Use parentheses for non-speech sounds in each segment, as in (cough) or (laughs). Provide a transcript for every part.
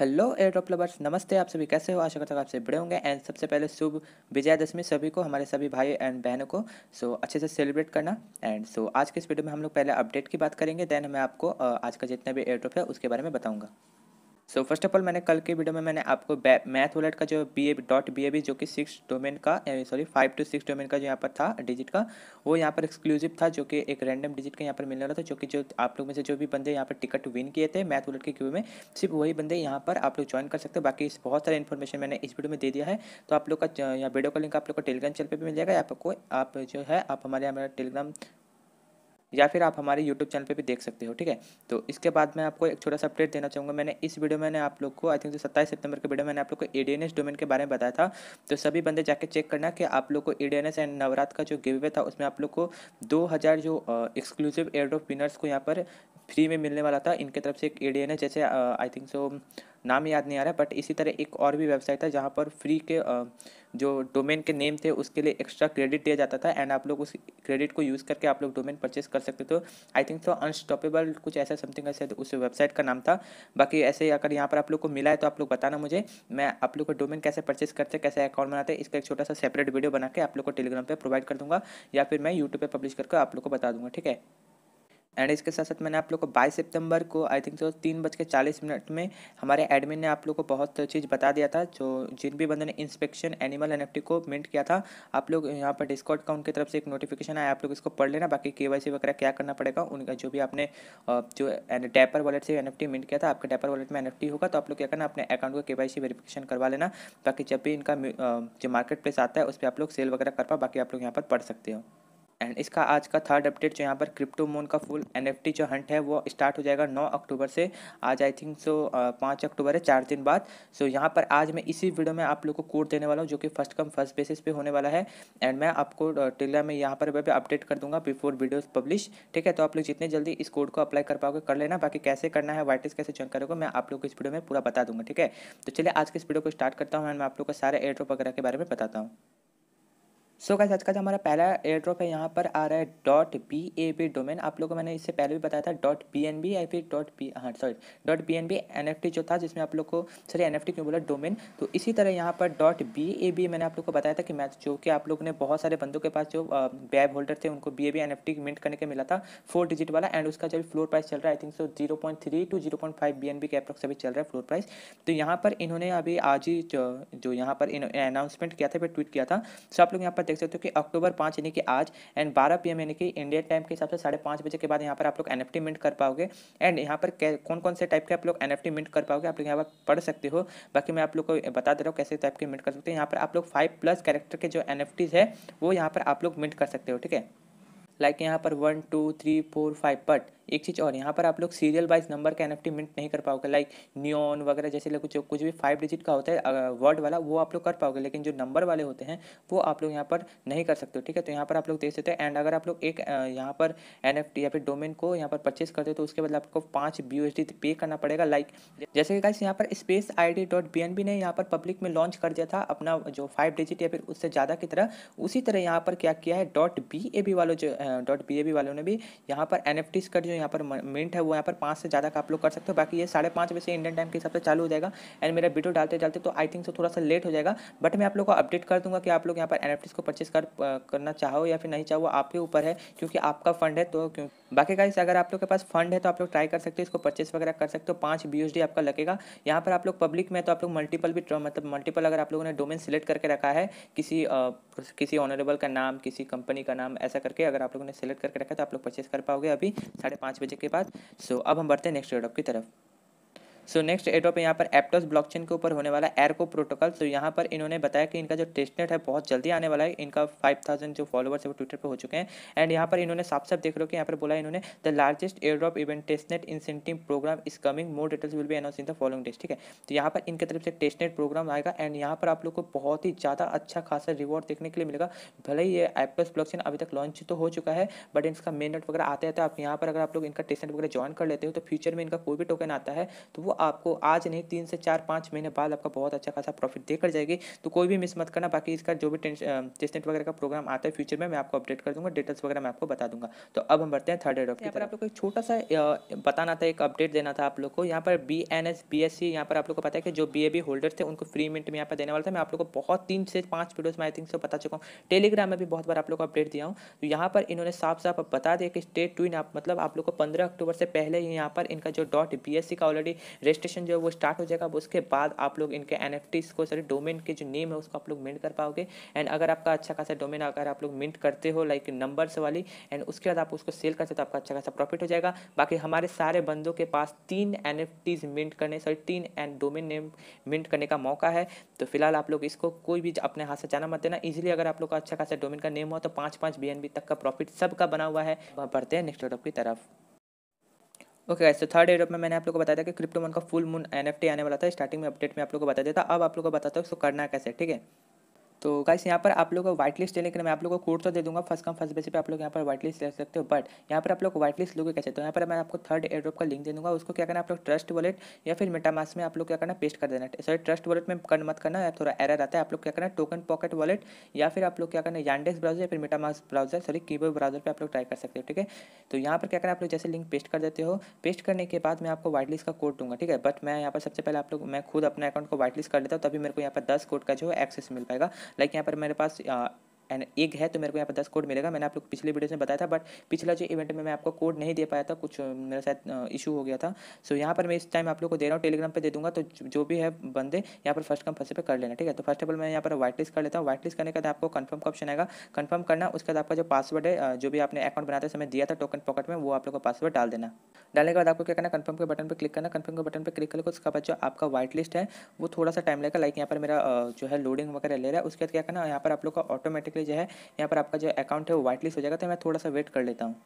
hello एयरटॉप lovers नमस्ते आप सभी कैसे हो आशा करता हूँ आप सभी बड़े होंगे एंड सबसे पहले शुभ विजयादशमी सभी को हमारे सभी भाई एंड बहनों को सो so, अच्छे से सेलिब्रेट करना एंड सो so, आज के इस वीडियो में हम लोग पहले अपडेट की बात करेंगे देन मैं आपको आज का जितना भी एयरटॉप है उसके बारे में बताऊँगा सो फर्स्ट ऑफ ऑल मैंने कल के वीडियो में मैंने आपको मैथ वॉलेट का जो B A dot B A B जो कि सिक्स डोमेन का sorry five two six domain का जो यहाँ पर था डिजिट का वो यहाँ पर एक्सक्लूसिव था जो कि एक रैंडम डिजिट का यहाँ पर मिलने वाला था जो कि जो आप लोग में से जो भी बंदे यहाँ पर टिकट विन किए थे मैथ वॉलेट के क्यू में सिर्फ वही बंदे यहाँ पर आप लोग ज्वाइन कर सकते हो बाकी बहुत सारे इन्फॉर्मेशन मैंने इस वीडियो में दे दिया है तो आप लोग का यहाँ वीडियो का लिंक आप लोग को टेलीग्राम चैनल पर भी मिल जाएगा आपको आप जो है आप हमारे यहाँ टेलीग्राम या फिर आप हमारे यूट्यूब चैनल पे भी देख सकते हो ठीक है तो इसके बाद मैं आपको एक छोटा सा अपडेट देना चाहूँगा मैंने इस वीडियो में आप लोग को आई थिंक सत्ताईस सितंबर के वीडियो मैंने आप लोग को ए डोमेन के बारे में बताया था तो सभी बंदे जाके चेक करना कि आप लोग को ए एंड नवरात्र का जो गिवे था उसमें आप लोग को दो जो एक्सक्लूसिव एयर ड्रॉप विनर्स को यहाँ पर फ्री में मिलने वाला था इनके तरफ से एक एन है जैसे आई थिंक सो नाम याद नहीं आ रहा है बट इसी तरह एक और भी वेबसाइट था जहाँ पर फ्री के uh, जो डोमेन के नेम थे उसके लिए एक्स्ट्रा क्रेडिट दिया जाता था एंड आप लोग उस क्रेडिट को यूज़ करके आप लोग डोमेन परचेस कर सकते थे आई थिंक सो अनस्टॉपेबल कुछ ऐसा समथिंग ऐसे उस वेबसाइट का नाम था बाकी ऐसे अगर यहाँ पर आप लोग को मिला है तो आप लोग बताना मुझे मैं आप लोग को डोमेन कैसे परचेस करते हैं कैसे अकाउंट बनाते हैं इसका एक छोटा सा सेपरेट वीडियो बना के आप लोग को टेलीग्राम पर प्रोवाइड कर दूँगा या फिर मैं यूट्यूब पर पब्लिश करके आप लोग को बता दूँगा ठीक है एंड इसके साथ साथ मैंने आप लोग को बाईस सितंबर को आई थिंक तो तीन बज के चालीस मिनट में हमारे एडमिन ने आप लोग को बहुत चीज़ बता दिया था जो जिन भी बंदे ने इंस्पेक्शन एनिमल एन को मिंट किया था आप लोग यहाँ पर डिस्काउंट अकाउंट की तरफ से एक नोटिफिकेशन आया आप लोग इसको पढ़ लेना बाकी के वगैरह क्या करना पड़ेगा उनका जो भी आपने जो डैपर वॉलेट से एन मिंट किया था आपके डैपर वॉलेट में एन होगा तो आप लोग क्या करना अपने अकाउंट को के वेरिफिकेशन करवा लेना बाकी जब भी इनका जो मार्केट प्लेस आता है उस पर आप लोग सेल वगैरह कर पाओ बाकी आप लोग यहाँ पर पढ़ सकते हो एंड इसका आज का थर्ड अपडेट जो यहाँ पर क्रिप्टो मून का फुल एनएफटी जो हंट है वो स्टार्ट हो जाएगा नौ अक्टूबर से आज आई थिंक सो पाँच अक्टूबर है चार दिन बाद सो so, यहाँ पर आज मैं इसी वीडियो में आप लोग को कोड देने वाला हूँ जो कि फर्स्ट कम फर्स्ट बेसिस पे होने वाला है एंड मैं आपको टेलर में यहाँ पर भी अपडेट कर दूंगा बिफोर वीडियोज पब्लिश ठीक है तो आप लोग जितने जल्दी इस कोड को अप्लाई कर पाओगे कर लेना बाकी कैसे करना है वाइटिस कैसे चेक करोगे मैं आप लोग को इस वीडियो में पूरा बता दूंगा ठीक है तो चलिए आज के इस वीडियो को स्टार्ट करता हूँ एंड मैं आप लोग को सारे एयर वगैरह के बारे में बताता हूँ सो so, का आज का जो हमारा पहला एयर ड्रॉप है यहाँ पर आ रहा है dot B A B domain आप लोगों को मैंने इससे पहले भी बताया था डॉट बी एन बी या फिर डॉट बी हाँ sorry dot B N B N F T जो था जिसमें आप लोग को सॉरी एन एफ टी क्यों बोला डोमेन तो इसी तरह यहाँ पर डॉट बी ए बी मैंने आप लोग को बताया था कि मैच जो कि आप लोग ने बहुत सारे बंदों के पास जो बैब होल्डर थे उनको B A B N F T mint करने के मिला था फोर डिजिट वाला एंड उसका जो फ्लोर प्राइस चल रहा है I think so zero point three two zero point five B N B के अप्रॉक्स अभी चल रहा है फ्लोर प्राइस तो यहाँ पर इन्होंने अभी आज ही जो यहाँ पर अनाउंसमेंट किया था फिर ट्वीट किया था सो आप लोग यहाँ पर देख सकते हो कि अक्टूबर पाँच यानी कि आज एंड बारह पी यानी कि इंडियन टाइम के हिसाब से साढ़े पाँच बजे के बाद यहाँ पर आप लोग एन मिंट कर पाओगे एंड यहाँ पर कौन कौन से टाइप के आप लोग एन मिंट कर पाओगे आप लोग यहाँ पर पढ़ सकते हो बाकी मैं आप लोग को बता दे रहा हूँ कैसे टाइप के मिट कर सकते हो यहाँ पर आप लोग फाइव प्लस कैरेक्टर के जो एन है वो यहाँ पर आप लोग मिट कर सकते हो ठीक है लाइक यहाँ पर one two three four five but एक चीज़ और यहाँ पर आप लोग सीरियल वाइज नंबर का एन मिंट नहीं कर पाओगे लाइक न्योन वगैरह जैसे कुछ कुछ भी फाइव डिजिट का होता है वर्ड वाला वो आप लोग कर पाओगे लेकिन जो नंबर वाले होते हैं वो आप लोग यहाँ पर नहीं कर सकते ठीक है तो यहाँ पर आप लोग देख सकते हैं एंड अगर आप लोग एक यहाँ पर एन या फिर डोमेन को यहाँ पर परचेस करते हो तो उसके बाद आपको पाँच बी पे करना पड़ेगा लाइक जैसे कि कैसे यहाँ पर space I D dot B N B ने यहाँ पर पब्लिक में लॉन्च कर दिया था अपना जो फाइव डिजिट या फिर उससे ज़्यादा की तरह उसी तरह यहाँ पर क्या किया है डॉट बी ए बी वालों जो डॉट बी ए बी वालों ने भी यहाँ पर एन एफ टीज का जो यहाँ पर मिनट है वो यहाँ पर पाँच से ज़्यादा का आप लोग कर सकते हो बाकी ये साढ़े पाँच बजे इंडियन टाइम के हिसाब से चालू हो जाएगा एंड मेरा वीडियो डालते डालते तो आई थिंक सो थोड़ा सा लेट हो जाएगा बट मैं आप लोग को अपडेट कर दूँगा कि आप लोग यहाँ पर एन को परचेस कर करना चाहो या फिर नहीं चाहो आपके ऊपर है क्योंकि आपका फंड है तो क्यों बाकी गाइस अगर आप लोग के पास फंड है तो आप लोग ट्राई कर सकते हो इसको परचेस वगैरह कर सकते हो पाँच बी आपका लगेगा यहाँ पर आप लोग पब्लिक में तो आप लोग मल्टीपल भी मतलब मल्टीपल अगर आप लोगों ने डोमेन सेलेक्ट करके रखा है किसी किसी ऑनरेबल का नाम किसी कंपनी का नाम ऐसा करके अगर आप लोगों ने सेलेक्ट करके रखा है तो आप लोग परचेस कर पाओगे अभी साढ़े पाँच बजे के बाद सो अब हम बढ़ते हैं नेक्स्ट वीडियो की तरफ सो नेक्स्ट एटो यहाँ पर एप्टोस ब्लॉकचेन के ऊपर होने वाला एयरको प्रोटोकॉल तो यहाँ पर इन्होंने बताया कि इनका जो टेस्टनेट है बहुत जल्दी आने वाला है इनका फाइव थाउजेंड जो फॉलोअर्स है वो ट्विटर पर हो चुके हैं एंड यहाँ पर इन्होंने साफ साफ देख लो कि यहाँ पर बोला इन्होंने the largest airdrop event testnet incentive program is coming more details will be announce in the following days ठीक है तो यहाँ पर इनके तरफ से टेस्टनेट प्रोग्राम आएगा एंड यहाँ पर आप लोग को बहुत ही ज़्यादा अच्छा खासा रिवॉर्ड देखने के लिए मिलेगा भले ही ये एप्टोस ब्लॉकचेन अभी तक लॉन्च तो हो चुका है बट इसका मेन नेट वगैरह आते आते आप यहाँ पर अगर आप लोग इनका टेस्टनेट वगैरह ज्वाइन कर लेते हो तो फ्यूचर में इनका कोई भी टोकन आता है तो वो आपको आज नहीं तीन से चार पाँच महीने बाद आपका बहुत अच्छा खासा प्रॉफिट देकर जाएगी तो कोई भी मिस मत करना बाकी इसका जो भी टेस्टेंट वगैरह का प्रोग्राम आता है फ्यूचर में मैं आपको अपडेट कर दूंगा डिटेल्स वगैरह मैं आपको बता दूंगा तो अब हम बढ़ते हैं थर्ड एड ऑफ यहाँ पर आप लोग को एक छोटा सा बताना था एक अपडेट देना था आप लोग को यहाँ पर B N S B S C यहाँ पर आप लोग को पता है कि जो बी ए बी होल्डर थे उनको फ्री मिनट में यहाँ पर देने वाला था मैं आप लोग को बहुत तीन से पाँच वीडियोज में आई थिंक से बता चुका हूँ टेलीग्राम में भी बहुत बार आप लोग को अपडेट दिया हूँ तो यहाँ पर इन्होंने साफ साफ बता दिया कि स्टेट टू इन मतलब आप लोग को पंद्रह अक्टूबर से पहले ही यहाँ पर इनका जो डॉट बी एस सी का ऑलरेडी रजिस्ट्रेशन जो है वो स्टार्ट हो जाएगा उसके बाद आप लोग इनके एन को सॉरी डोमेन के जो नेम है उसको आप लोग मिंट कर पाओगे एंड अगर आपका अच्छा खासा डोमेन अगर आप लोग मिंट करते हो लाइक नंबर्स वाली एंड उसके बाद आप उसको सेल करते हो तो आपका अच्छा खासा प्रॉफिट हो जाएगा बाकी हमारे सारे बंदों के पास तीन एन मिंट करने सॉरी तीन एंड डोमेन नेम मिंट करने का मौका है तो फिलहाल आप लोग इसको कोई भी अपने हाथ से जाना मत देना इजिली अगर आप लोग का अच्छा खासा डोमेन का नेम हो तो पाँच पाँच बी तक का प्रॉफिट सबका बना हुआ है वहाँ बढ़ते हैं नेक्स्ट टॉपिक की तरफ ओके गाइस तो थर्ड एडअप में मैंने आप लोगों को बताया था कि क्रिप्टो का फुल मून एनएफटी आने वाला था स्टार्टिंग में अपडेट में आप लोगों को बताया था अब आप लोगों को बताता हूँ उसको करना कैसे ठीक है तो गाइस यहाँ पर आप लोग को व्हाइट लिस्ट लेने के लिए मैं आप लोग को कोड तो दे दूंगा फर्स्ट कम फर्स्ट बेसिस पे आप लोग यहाँ पर व्हाइट लिस्ट ले सकते हो बट यहाँ पर आप लोग व्हाइट लिस्ट लोगे कैसे तो यहाँ पर मैं आपको थर्ड एड्रॉप का लिंक दे दूंगा उसको क्या करना आप लोग ट्रस्ट वॉलेट या फिर मेटामास में आप लोग क्या करना पेस्ट कर देना सॉरी ट्रस्ट वॉलेट में कन मत करना थोड़ा एरर आता है आप लोग क्या करना टोकन पॉकेट वॉलेट या फिर आप लोग क्या करना यांडेक्स ब्राउजर या फिर MetaMask browser sorry keyboard browser पर आप लोग ट्राई कर सकते हो ठीक है तो यहाँ पर क्या करना आप लोग जैसे लिंक पेस्ट कर देते हो पेस्ट करने के बाद मैं आपको वाइट लिस्ट का कोड दूंगा ठीक है बट मैं यहाँ पर सबसे पहले आप लोग मैं खुद अपने अकाउंट को व्हाइट लिस्ट कर लेता हूँ तभी मेरे को यहाँ पर दस कोड का जो है एक्सेस मिल पाएगा लाइक यहाँ पर मेरे पास एंड एक है तो मेरे को यहाँ पर दस कोड मिलेगा मैंने आप लोग पिछले वीडियोस में बताया था बट पिछला जो इवेंट में मैं आपको कोड नहीं दे पाया था कुछ मेरा शायद इशू हो गया था सो so, यहाँ पर मैं इस टाइम आप लोग को दे रहा हूँ टेलीग्राम पर दे दूँगा तो जो भी है बंदे यहाँ पर फर्स्ट कम फर्स्ट पे कर लेना ठीक है तो फर्स्ट ऑफ ऑल मैं यहाँ पर वाइट लिस्ट कर लेता हूँ व्हाइट लिस्ट करने के बाद आपको कन्फर्म का ऑप्शन आएगा कन्फर्म करना उसके बाद आपका जो पासवर्ड है जो भी आपने अकाउंट बनाते समय दिया था टोकन पॉकेट में वो आप लोग का पासवर्ड डाल देना डालने के बाद आपको क्या करना कन्फर्म के बटन पर क्लिक करना कन्फर्म के बटन पर क्लिक करके उसके बाद जो आपका व्हाइट लिस्ट है वो थोड़ा सा टाइम लगेगा लाइक यहाँ पर मेरा जो है लोडिंग वगैरह ले रहा है उसके बाद क्या करना यहाँ पर आप लोग का ऑटोमेटिक लिए जो है यहाँ पर आपका जो अकाउंट है वो वाइट लिस्ट हो जाएगा तो मैं थोड़ा सा वेट कर लेता हूँ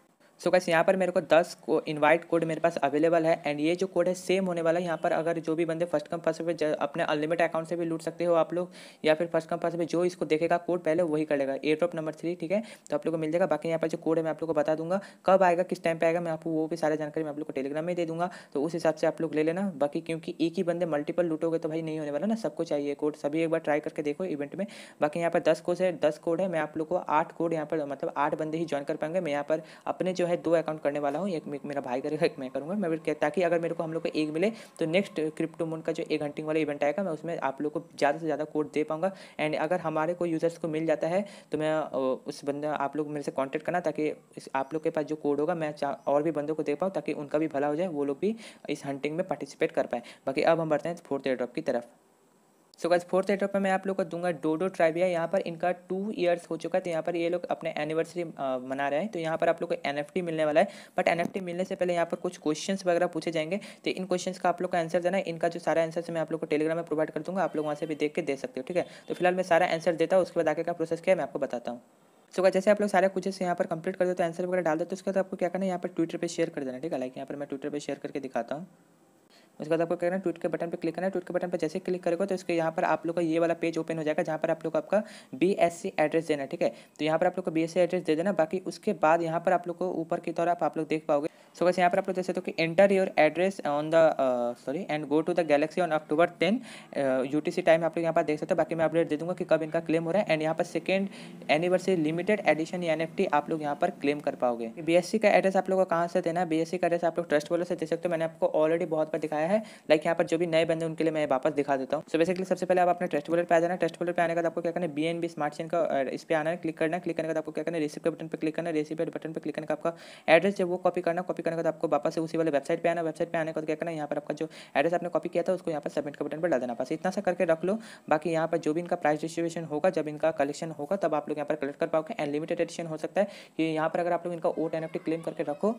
सो so, कैसे यहाँ पर मेरे को दस को इनवाइट कोड मेरे पास अवेलेबल है एंड ये जो कोड है सेम होने वाला है यहाँ पर अगर जो भी बंदे फर्स्ट कम फर्स्ट पे अपने अनलिमिट अकाउंट से भी लूट सकते हो आप लोग या फिर फर्स्ट कम फर्स्ट पे जो इसको देखेगा कोड पहले वही करेगा एयर ड्रॉप नंबर थ्री ठीक है तो आप लोग को मिल जाएगा बाकी यहाँ पर जो कोड है मैं आप लोग को बता दूंगा कब आएगा किस टाइम पर आएगा मैं आपको वो भी सारी जानकारी मैं आप लोग को टेलीग्राम में दे दूंगा तो उस हिसाब से आप लोग ले लेना बाकी क्योंकि एक ही बंदे मल्टीपल लूटोगे तो भाई नहीं होने वाला ना सबको चाहिए कोड सभी एक बार ट्राई करके देखो इवेंट में बाकी यहाँ पर दस कोड है दस कोड है मैं आप लोग को आठ कोड यहाँ पर मतलब आठ बंदे ही ज्वाइन कर पाएंगे मैं यहाँ पर अपने जो है दो अकाउंट करने वाला हूँ एक मेरा भाई करेगा एक मैं करूँगा मैं फिर ताकि अगर मेरे को हम लोग को एक मिले तो नेक्स्ट क्रिप्टो मोन का जो एक हंटिंग वाला इवेंट आएगा मैं उसमें आप लोग को ज़्यादा से ज़्यादा कोड दे पाऊँगा एंड अगर हमारे को यूज़र्स को मिल जाता है तो मैं उस बंदे आप लोग मेरे से कॉन्टैक्ट करना ताकि आप लोग के पास जो कोड होगा मैं और भी बंदों को दे पाऊँ ताकि उनका भी भला हो जाए वो लोग भी इस हंटिंग में पार्टिसिपेट कर पाए बाकी अब हम बढ़ते हैं फोर्थ एयर ड्रॉप की तरफ सो गैस फोर्थ लेटर पर मैं आप लोग को दूंगा डोडो ट्राइबिया यहाँ पर इनका टू ईयर्स हो चुका है तो यहाँ पर ये लोग अपने एनिवर्सरी मना रहे हैं तो यहाँ पर आप लोग को एन मिलने वाला है बट एन मिलने से पहले यहाँ पर कुछ क्वेश्चन वगैरह पूछे जाएंगे तो इन क्वेश्चन का आप लोग को आंसर देना है इनका जो सारा आंसर मैं आप लोग को टेलीग्राम में प्रोवाइड कर दूँगा आप लोग वहाँ से भी देख के दे सकते हो ठीक है तो फिलहाल मैं सारा आंसर देता हूँ उसके बाद आगे का प्रोसेस क्या है मैं आपको बताता हूँ सो so, जैसे आप लोग सारे क्वेश्चन यहाँ पर कंप्लीट कर देते तो आंसर वगैरह डाल देते तो उसके बाद आपको क्या करना है यहाँ पर ट्विटर पर शेयर कर देना ठीक है लाइक यहाँ पर मैं ट्विटर पर शेयर करके दिखाता हूँ उसके बाद आपको करना है ट्वीट के बटन पर क्लिक करना है ट्वीट के बटन पर जैसे क्लिक करेगा तो इसके यहाँ पर आप लोग का ये वाला पेज ओपन हो जाएगा जहाँ पर आप लोग आपका बी एड्रेस देना ठीक है तो यहाँ पर आप लोग को बी एड्रेस दे देना बाकी उसके बाद यहाँ पर आप लोग को ऊपर की तरफ आप लोग देख पाओगे सो बस यहाँ पर आप लोग देख सकते हो कि enter your address on the sorry and go to the galaxy on October ten U T C time आप लोग यहाँ पर देख सकते हो बाकी मैं अपडेट दे दूँगा कि कब इनका क्लेम हो रहा है एंड यहाँ पर second anniversary limited edition N F T आप लोग यहाँ पर क्लेम कर पाओगे बी एस सी का एड्रेस आप लोगों को कहाँ से देना है बी एस सी का एड्रेस आप लोग ट्रस्ट वालों से दे सकते हो मैंने आपको ऑलरेडी बहुत बार दिखाया है लाइक यहाँ पर जो भी नए बंदे उनके लिए मैं वापस दिखा देता हूँ सो बेसिकली सबसे पहले आप अपने ट्रस्ट वॉलेट पर आ जाना ट्रस्ट वॉलेट पर आने का आपको क्या करना है B N B smart chain का uh, इस पर आना है क्लिक करना क्लिक करने का आपको क्या करना है रिसिप्ट के बटन पर क्लिक करना रिसिप्ट बटन पर क्लिक करना आपका एड्रेस जब वो कॉपी करना कॉपी कॉपी करने के बाद आपको वापस से उसी वाले वेबसाइट पे आना वेबसाइट पे आने का तो क्या करना यहाँ पर आपका जो एड्रेस आपने कॉपी किया था उसको यहाँ पर सबमिट का बटन पर डाल देना पास इतना सा करके रख लो बाकी यहाँ पर जो भी इनका प्राइस डिस्ट्रीब्यूशन होगा जब इनका कलेक्शन होगा तब आप लोग यहाँ पर कलेक्ट कर पाओगे अनलिमिटेड एडिशन हो सकता है कि यहाँ पर अगर आप लोग इनका ओट एन क्लेम करके रखो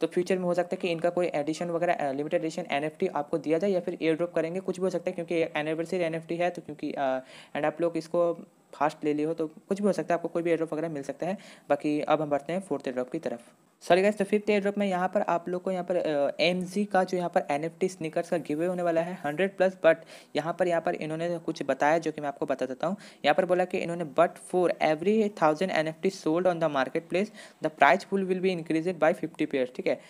तो फ्यूचर में हो सकता है कि इनका कोई एडिशन वगैरह लिमिटेड एडिशन एनएफटी आपको दिया जाए या फिर एयर ड्रॉप करेंगे कुछ भी हो सकता है क्योंकि एनिवर्सरी एनएफटी है तो क्योंकि एंड आप लोग इसको फास्ट ले लिए हो तो कुछ भी हो सकता है आपको कोई भी एयर ड्रॉप वगैरह मिल सकता है बाकी अब हम बढ़ते हैं फोर्थ एयर ड्रॉप की तरफ सॉरी गाइस तो फिफ्थ एयर ड्रॉप में यहाँ पर आप लोग को यहाँ पर एम uh, का जो यहाँ पर एन एफ टी स्निकर्स का गिवे होने वाला है हंड्रेड प्लस बट यहाँ पर यहाँ पर इन्होंने कुछ बताया जो कि मैं आपको बता देता हूँ यहाँ पर बोला कि इन्होंने but for every thousand N F T sold on the marketplace the prize pool will be increased by fifty per ठीक है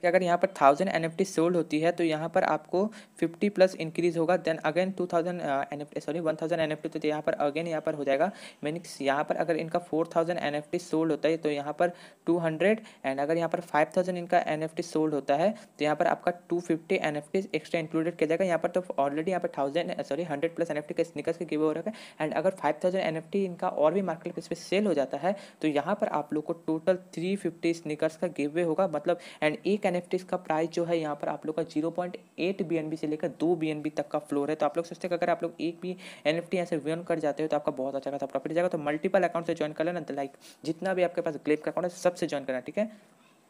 कि अगर यहाँ पर thousand N F T sold होती है तो यहाँ पर आपको फिफ्टी प्लस इंक्रीज होगा then again two thousand N F T sorry one thousand N F T तो यहाँ पर अगेन यहाँ पर हो जाएगा मीनिंग्स यहाँ पर अगर इनका four thousand N F T sold होता है तो यहाँ पर टू हंड्रेड एंड अगर यहाँ पर फाइव थाउजेंड इनका एन एफ टी सोल्ड होता है तो यहाँ पर आपका two fifty N F T extra included किया जाएगा यहाँ पर तो ऑलरेडी यहाँ पर thousand sorry hundred plus N F T का स्निकर्स के गिव हो रखा है एंड अगर five thousand N F T इनका और भी मार्केट प्लेस पर सेल हो जाता है तो यहाँ पर आप लोग को टोटल थ्री फिफ्टी स्निकर्स का गिव होगा मतलब एंड एक एक एन का प्राइस जो है यहाँ पर आप लोग का जीरो पॉइंट एट बी से लेकर दो बी तक का फ्लोर है तो आप लोग सोचते हैं अगर आप लोग एक भी एन एफ से विन कर जाते हो तो आपका बहुत अच्छा खासा प्रॉफिट जाएगा तो मल्टीपल अकाउंट से ज्वाइन कर लेना लाइक तो जितना भी आपके पास ग्लेप का अकाउंट है सबसे ज्वाइन करना ठीक है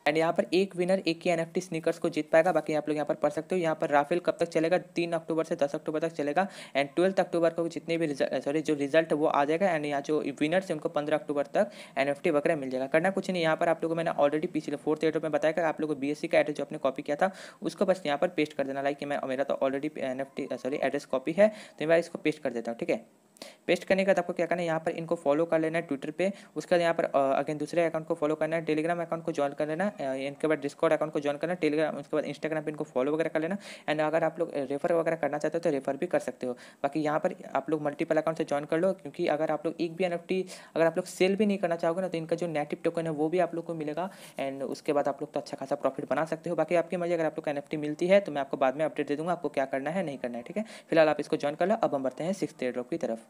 एंड यहाँ पर एक विनर एक ही एनएफटी स्नीकर्स को जीत पाएगा बाकी आप लोग यहाँ पर पढ़ सकते हो यहाँ पर राफेल कब तक चलेगा तीन अक्टूबर से दस अक्टूबर तक चलेगा एंड ट्वेल्थ अक्टूबर को जितने भी सॉरी जो रिजल्ट वो आ जाएगा एंड यहाँ जो विनर्स है उनको पंद्रह अक्टूबर तक एन वगैरह मिल जाएगा करना कुछ नहीं यहाँ पर आप लोगों को मैंने ऑलरेडी पिछले फोर्थ एडर में बताया कि आप लोगों को बी का एड्रेस जो आपने कॉपी किया था उसको बस यहाँ पर पेस्ट कर देना लाइक मैं मेरा तो already N sorry address copy है तो मैं इसको पेस्ट कर देता हूँ ठीक है पेस्ट करने के बाद आपको क्या करना है यहाँ पर इनको फॉलो कर लेना है ट्विटर पर उसके बाद यहाँ पर अगेन दूसरे अकाउंट को फॉलो करना है टेलीग्राम अकाउंट को ज्वाइन कर लेना इनके बाद डिस्कॉर्ड अकाउंट को ज्वाइन करना टेलीग्राम उसके बाद इंस्टाग्राम पर इनको फॉलो वगैरह कर लेना एंड अगर आप लोग रेफर वगैरह करना चाहते हो तो रेफर भी कर सकते हो बाकी यहाँ पर आप लोग मल्टीपल अकाउंट से ज्वाइन कर लो क्योंकि अगर आप लोग एक भी एन अगर आप लोग सेल भी नहीं करना चाहोगे ना तो इनका जो नेटिव टोकन है वो भी आप लोग को मिलेगा एंड उसके बाद आप लोग तो अच्छा खासा प्रॉफिट बना सकते हो बाकी आपकी मर्जी अगर आप लोग एन मिलती है तो मैं आपको बाद में अपडेट दे दूँगा आपको क्या करना है नहीं करना है ठीक है फिलहाल आप इसको ज्वाइन कर लो अब हम बढ़ते हैं सिक्स डेट की तरफ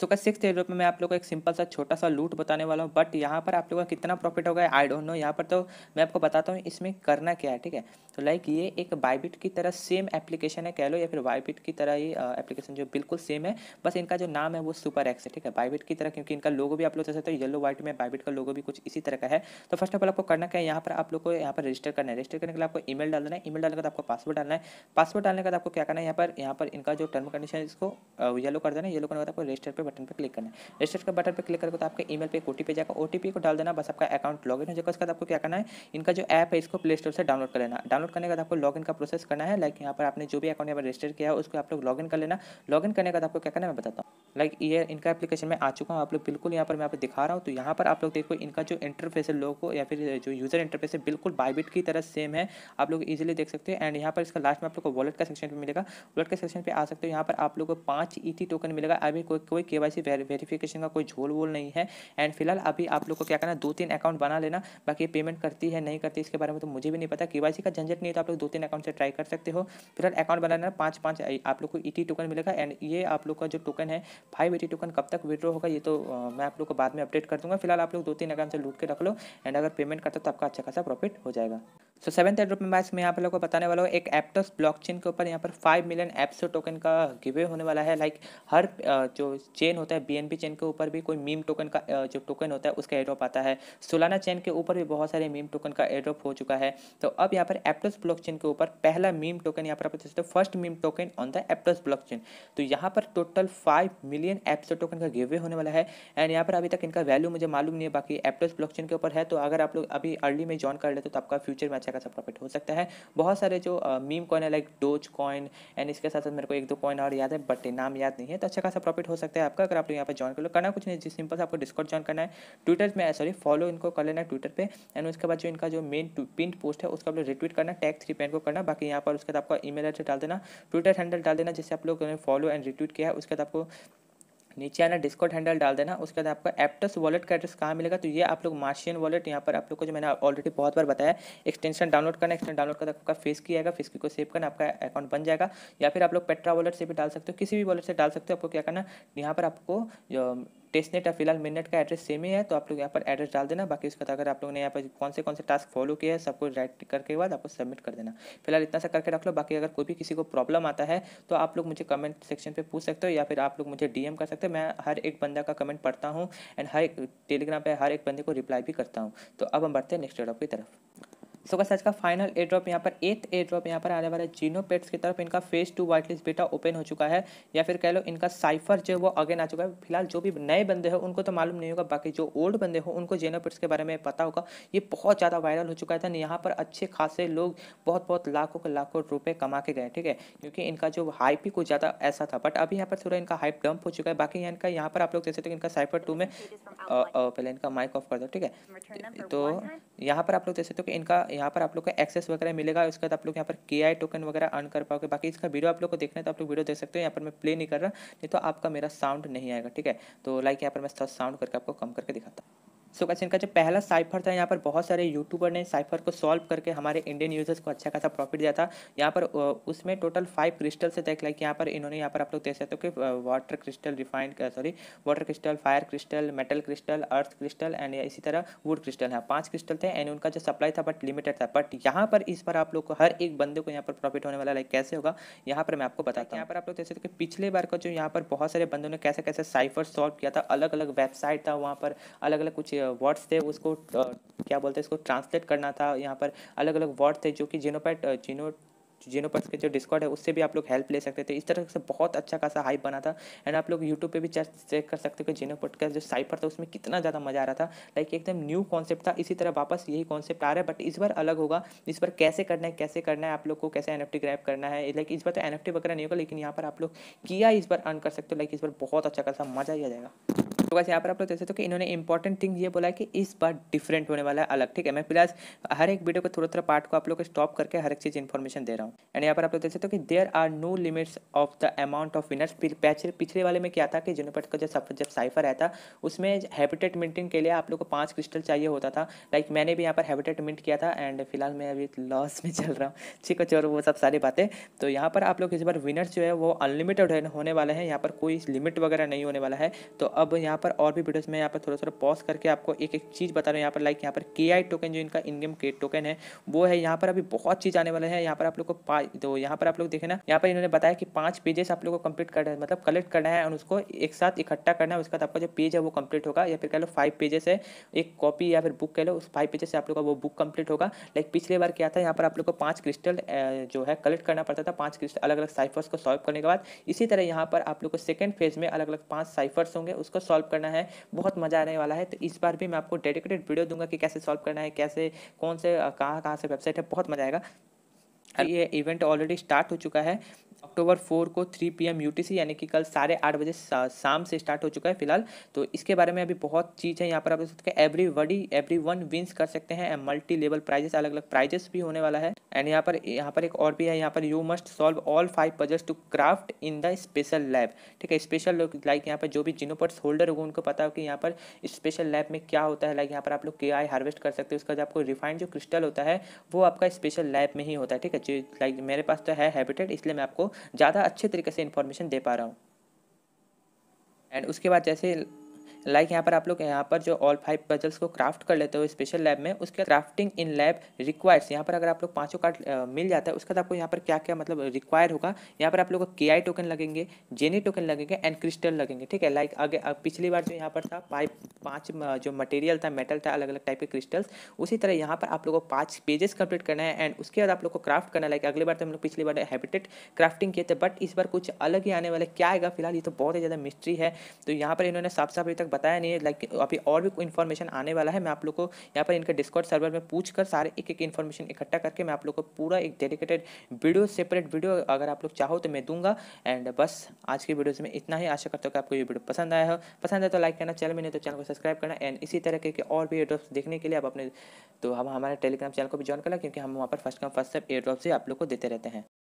सो का सिक्स एयरड्रॉप में मैं आप लोग को एक सिंपल सा छोटा सा लूट बताने वाला हूँ बट यहाँ पर आप लोगों का कितना प्रॉफिट होगा आई डोंट नो यहाँ पर तो मैं आपको बताता हूँ इसमें करना क्या है ठीक है तो लाइक ये एक बाइबिट की तरह सेम एप्लीकेशन है कह लो या फिर बाइबिट की तरह ही एप्लीकेशन जो बिल्कुल सेम है बस इनका जो नाम है वो सुपर एक्स है ठीक है बाइबिट की तरह क्योंकि इनका लोगो भी आप लोग जैसे तो हो येलो व्हाइट में बाइबिट का लोगो भी कुछ इसी तरह का है तो फर्स्ट ऑफ ऑल आपको करना क्या है यहाँ पर आप लोग को यहाँ पर रजिस्टर करना है रजिस्टर करने के लिए आपको ईमेल डालना है ईमेल डालने के बाद आपको पासवर्ड डालना है पासवर्ड डालने के बाद आपको क्या करना है यहाँ पर यहाँ पर इनका जो टर्म कंडीशन है इसको येलो कर देना येलो करने के बाद आपको रजिस्टर पर बटन पर क्लिक करना है रजिस्टर का बटन पर क्लिक करके तो आपके ईमेल पे एक ओ टी जाएगा ओ को डाल देना बस आपका अकाउंट लॉगिन हो जाएगा उसके बाद आपको क्या करना है इनका जो ऐप है इसको प्ले स्टोर से डाउनलोड कर लेना डाउनलोड करने के बाद आपको लॉगिन का प्रोसेस करना है लाइक यहाँ पर आपने जो भी अकाउंट यहाँ पर रजिस्टर किया है उसको आप लोग लॉगिन कर लेना लॉगिन करने के बाद आपको क्या करना है मैं बताता हूँ लाइक ये इनका एप्लीकेशन में आ चुका हूँ आप लोग बिल्कुल यहाँ पर मैं आपको दिखा रहा हूँ तो यहाँ पर आप लोग देखो इनका जो इंटरफेस है लोगों को या फिर जो यूज़र इंटरफेस है बिल्कुल बाइबिट की तरह सेम है आप लोग इजीली देख सकते हैं एंड यहाँ पर इसका लास्ट में आप लोग को वॉलेट का सेक्शन पर मिलेगा वॉलेट के सेक्शन पर आ सकते हो यहाँ पर आप लोग को पाँच ई e टोकन मिलेगा अभी कोई कोई के वाई वेरिफिकेशन का कोई झोल वोल नहीं है एंड फिलहाल अभी आप लोग को क्या करना दो तीन अकाउंट बना लेना बाकी पेमेंट करती है नहीं करती इसके बारे में तो मुझे भी नहीं पता के का झंझट नहीं है तो आप लोग दो तीन अकाउंट से ट्राई कर सकते हो फिलहाल अकाउंट बना लेना पाँच पाँच आप लोग को ई e टोकन मिलेगा एंड ये आप लोग का जो टोकन है फाइव ई टोकन कब तक विड्रॉ होगा ये तो मैं आप लोग को बाद में अपडेट कर दूंगा फिलहाल आप लोग दो तीन अकाउंट से लूट के रख लो एंड अगर पेमेंट करते तो आपका अच्छा खासा प्रॉफिट हो जाएगा सो सेवन एड्रोप में मैच में यहाँ पर लोगों को बताने वाला हूँ एक एप्टस ब्लॉकचेन के ऊपर यहाँ पर फाइव मिलियन एप्सो टोकन का गिवे होने वाला है लाइक हर जो चेन होता है बीएनबी चेन के ऊपर भी कोई मीम टोकन का जो टोकन होता है उसका एड्रॉप आता है सोलाना चेन के ऊपर भी बहुत सारे मीम टोकन का एड्रॉप हो चुका है तो अब यहाँ पर एप्टस ब्लॉक के ऊपर पहला मीम टोकन यहाँ पर आप सकते हो first meme token on the Aptos block तो यहाँ पर total five million Apso token का गिवे होने वाला है एंड यहाँ पर अभी तक इनका वैल्यू मुझे मालूम नहीं है बाकी एप्टस ब्लॉक के ऊपर है तो अगर आप लोग अभी अर्ली में ज्वाइन कर लेते तो आपका फ्यूचर मैच अच्छा खासा प्रॉफिट हो सकता है बहुत सारे जो मीम कॉइन है लाइक डोज कॉइन एंड इसके साथ साथ मेरे को एक दो कॉइन और याद है बट नाम याद नहीं है तो अच्छा खासा प्रॉफिट हो सकता है आपका अगर आप लोग यहाँ पर ज्वाइन कर लो करना कुछ नहीं सिंपल से आपको डिस्काउंट ज्वाइन करना है ट्विटर में सॉरी फॉलो इनको कर लेना ट्विटर पर एंड उसके बाद जो इनका जो मेन पिन पोस्ट है उसका आप लोग रिट्वीट करना टैग थ्री पेन को करना बाकी यहाँ पर उसके बाद आपका ई मेल एड्रेस डाल देना ट्विटर हैंडल डाल देना जिससे आप लोगों ने फॉलो एंड रिट्वीट किया है उसके बाद आपको नीचे आना डिस्काउंट हैंडल डाल देना उसके बाद आपका एप्टस वॉलेट का एड्रेस कहाँ मिलेगा तो ये आप लोग मार्शियन वॉलेट यहाँ पर आप लोग को जो मैंने ऑलरेडी बहुत बार बताया एक्सटेंशन डाउनलोड करना एक्सटेंशन डाउनलोड कर आपका फेस की आएगा फेस की को सेव करना आपका अकाउंट बन जाएगा या फिर आप लोग पेट्रा वॉलेट से भी डाल सकते हो किसी भी वॉलेट से डाल सकते हो आपको क्या करना यहाँ पर आपको टेस्टनेट या फिलहाल मिनट का एड्रेस सेम ही है तो आप लोग यहाँ पर एड्रेस डाल देना बाकी उसके बाद तो अगर आप लोग ने यहाँ पर कौन से कौन से टास्क फॉलो किया है सबको राइट करके बाद आपको सबमिट कर देना फिलहाल इतना सा करके रख लो बाकी अगर कोई भी किसी को प्रॉब्लम आता है तो आप लोग मुझे कमेंट सेक्शन पर पूछ सकते हो या फिर आप लोग मुझे डी कर सकते हो मैं हर एक बंदा का कमेंट पढ़ता हूँ एंड हर एक टेलीग्राम पर हर एक बंदे को रिप्लाई भी करता हूँ तो अब हम बढ़ते हैं नेक्स्ट डॉप की तरफ इसका आज का फाइनल एयर ड्रॉप यहाँ पर एथ एयर ड्रॉप यहाँ पर आने वाला है जीनो पेट्स की तरफ इनका phase two whitelist beta open हो चुका है या फिर कह लो इनका साइफर जो है वो अगेन आ चुका है फिलहाल जो भी नए बंदे हो उनको तो मालूम नहीं होगा बाकी जो ओल्ड बंदे हो उनको जीनो पेट्स के बारे में पता होगा ये बहुत ज़्यादा वायरल हो चुका था यहाँ पर अच्छे खासे लोग बहुत बहुत लाखों के लाखों रुपये कमा के गए ठीक है क्योंकि इनका जो हाइप ही कुछ ज़्यादा ऐसा था बट अभी यहाँ पर थोड़ा इनका हाइप डंप हो चुका है बाकी इनका यहाँ पर आप लोग देख सकते इनका साइफर टू में पहले इनका माइक ऑफ कर दो ठीक है तो यहाँ पर आप लोग देख सकते हो कि इनका यहाँ पर आप लोग को एक्सेस वगैरह मिलेगा उसके बाद आप लोग यहाँ पर के आई टोकन वगैरह अर्न कर पाओगे बाकी इसका वीडियो आप लोग को देखना है तो आप लोग वीडियो देख सकते हो यहाँ पर मैं प्ले नहीं कर रहा नहीं तो आपका मेरा साउंड नहीं आएगा ठीक है तो लाइक यहाँ पर मैं साउंड करके आपको कम करके दिखाता हूँ सो कैसे इनका जो पहला साइफर था यहाँ पर बहुत सारे यूट्यूबर ने साइफर को सॉल्व करके हमारे इंडियन यूजर्स को अच्छा खासा प्रॉफिट दिया था यहाँ पर उसमें टोटल फाइव क्रिस्टल से देख लाइक यहाँ पर इन्होंने यहाँ पर आप लोग देख सकते हो कि water crystal refined sorry water crystal fire crystal metal crystal earth crystal and इसी तरह वुड क्रिस्टल है पाँच क्रिस्टल थे एंड उनका जो सप्लाई था बट लिमिटेड था बट यहाँ पर इस पर आप लोग को हर एक बंदे को यहाँ पर प्रॉफिट होने वाला लाइक कैसे होगा यहाँ पर मैं आपको बताता हूँ यहाँ पर आप लोग देख सकते हो कि पिछले बार का जो यहाँ पर बहुत सारे बंदों ने कैसे कैसे साइफर सॉल्व किया था अलग अलग वेबसाइट था वहाँ पर अलग अलग कुछ वर्ड्स थे उसको क्या बोलते हैं इसको ट्रांसलेट करना था यहाँ पर अलग अलग वर्ड थे जो कि जिनोपैट जिनो जिनोपर्स के जो डिस्कॉर्ड है उससे भी आप लोग हेल्प ले सकते थे इस तरह से बहुत अच्छा खासा हाइप बना था एंड आप लोग यूट्यूब पे भी चेक चेक कर सकते हो कि जिनोपर्ट का जो साइपर था उसमें कितना ज़्यादा मज़ा आ रहा था लाइक एकदम न्यू कॉन्सेप्ट था इसी तरह वापस यही कॉन्सेप्ट आ रहा है बट इस बार अलग होगा इस बार कैसे करना है कैसे करना है आप लोग को कैसे एन ग्रैप करना है लाइक इस बार तो एन वगैरह नहीं होगा लेकिन यहाँ पर आप लोग किया इस बार अर्न कर सकते हो लाइक इस बार बहुत अच्छा खासा मज़ा ही आ जाएगा तो बस यहाँ पर आप लोग देख सकते हो कि इन्होंने इंपॉर्टेंट थिंग ये बोला है कि इस बार डिफरेंट होने वाला है अलग ठीक है मैं फिलहाल हर एक वीडियो को थोड़ा थोड़ा पार्ट को आप लोग स्टॉप करके हर एक चीज़ इन्फॉर्मेशन दे रहा हूँ एंड यहाँ पर आप लोग देख सकते हो कि there are no limits of the amount of winners पिछले पिछले वाले में क्या था कि जिनोपट का जो सब जब साइफर आया था उसमें हैबिटेट मिनटिंग के लिए आप लोग को पाँच क्रिस्टल चाहिए होता था लाइक मैंने भी यहाँ पर हैबिटेट मिनट किया था एंड फिलहाल मैं अभी लॉस में चल रहा हूँ (laughs) ठीक है चलो वो सब सारी बातें तो यहाँ पर आप लोग इस बार विनर्स जो है वो अनलिमिटेड होने वाले हैं यहाँ पर कोई लिमिट वगैरह नहीं होने वाला है तो अब यहाँ यहाँ पर और भी वीडियोस में यहाँ पर थोड़ा थोड़ा पॉज करके आपको एक एक चीज़ बता रहा हूँ यहाँ पर लाइक यहाँ पर के आई टोकन जो इनका इनगेम के टोकन है वो है यहाँ पर अभी बहुत चीज़ आने वाले हैं यहाँ पर आप लोग को तो यहाँ पर आप लोग देखे ना यहाँ पर इन्होंने बताया कि पाँच पेजेस आप लोग को कम्प्लीट करना है मतलब कलेक्ट करना है और उसको एक साथ इकट्ठा करना है उसके बाद आपका जो पेज है वो कम्प्लीट होगा या फिर कह लो फाइव पेजेस है एक कॉपी या फिर बुक कह लो उस फाइव पेजेस से आप लोग का वो बुक कम्प्लीट होगा लाइक पिछले बार क्या था यहाँ पर आप लोग को पाँच क्रिस्टल जो है कलेक्ट करना पड़ता था पाँच क्रिस्टल अलग अलग साइफर्स को सॉल्व करने के बाद इसी तरह यहाँ पर आप लोग को सेकेंड फेज में अलग अलग पाँच साइफर्स होंगे उसको सॉल्व सॉल्व करना है बहुत मज़ा आने वाला है तो इस बार भी मैं आपको डेडिकेटेड वीडियो दूंगा कि कैसे सॉल्व करना है कैसे कौन से कहाँ कहाँ से वेबसाइट है बहुत मज़ा आएगा ये इवेंट ऑलरेडी स्टार्ट हो चुका है अक्टूबर फोर को three P M U T C यानी कि कल साढ़े आठ बजे शाम से स्टार्ट हो चुका है फिलहाल तो इसके बारे में अभी बहुत चीज़ है यहाँ पर आप देख सकते हैं एवरी वडी एवरी वन विन्स कर सकते हैं एंड मल्टी लेवल प्राइजेस अलग अलग प्राइजेस भी होने वाला है एंड यहाँ पर यहाँ पर एक और भी है यहाँ पर you must solve all five puzzles to craft in the special lab ठीक है स्पेशल लाइक यहाँ पर जो भी जिनोपर्स होल्डर होगा उनको पता हो कि यहाँ पर स्पेशल लैब में क्या होता है लाइक यहाँ पर आप लोग के आई हार्वेस्ट कर सकते हैं उसका जो आपको रिफाइंड जो क्रिस्टल होता है वो आपका स्पेशल लैब में ही होता है ठीक है चीज़ लाइक मेरे पास तो है हैबिटेट इसलिए मैं आपको ज़्यादा अच्छे तरीके से इन्फॉर्मेशन दे पा रहा हूँ एंड उसके बाद जैसे लाइक यहाँ पर आप लोग यहाँ पर जो ऑल फाइव पजल्स को क्राफ्ट कर लेते हो स्पेशल लैब में उसके क्राफ्टिंग इन लैब रिक्वायर्स यहाँ पर अगर आप लोग पाँचों कार्ड मिल जाता है उसके बाद आपको यहाँ पर क्या क्या मतलब रिक्वायर होगा यहाँ पर आप लोग के आई टोकन लगेंगे जेनी टोकन लगेंगे एंड क्रिस्टल लगेंगे ठीक है लाइक आगे पिछली बार जो यहाँ पर था पाइप पाँच जो मटेरियल था मेटल था अलग अलग टाइप के क्रिस्टल्स उसी तरह यहाँ पर आप लोग को पाँच पेजेस कंप्लीट करना है एंड उसके बाद आप लोग को क्राफ्ट करना है लाइक अगली बार तो हम लोग पिछली बार हैबिटेट क्राफ्टिंग किए थे बट इस बार कुछ अलग ही आने वाले क्या आएगा फिलहाल ये तो बहुत ही ज़्यादा मिस्ट्री है तो यहाँ पर इन्होंने साफ साफ अभी तक बताया नहीं है लाइक अभी और भी कोई इन्फॉर्मेशन आने वाला है मैं आप लोग को यहाँ पर इनका डिस्कॉर्ड सर्वर में पूछ कर सारे एक एक इन्फॉर्मेशन इकट्ठा करके मैं आप लोग को पूरा एक डेडिकेटेड वीडियो सेपरेट वीडियो अगर आप लोग चाहो तो मैं दूंगा एंड बस आज की वीडियोज़ में इतना ही आशा करता हूँ कि आपको ये वीडियो पसंद आया हो पसंद है तो लाइक करना चैनल में नहीं तो चैनल को सब्सक्राइब करना एंड इसी तरह के और भी एयरड्रॉप्स देखने के लिए आप अपने तो हम हमारे टेलीग्राम चैनल को भी ज्वाइन करना क्योंकि हम वहाँ पर फर्स्ट कम फर्स्ट सब एयरड्रॉप से आप लोग को देते रहते हैं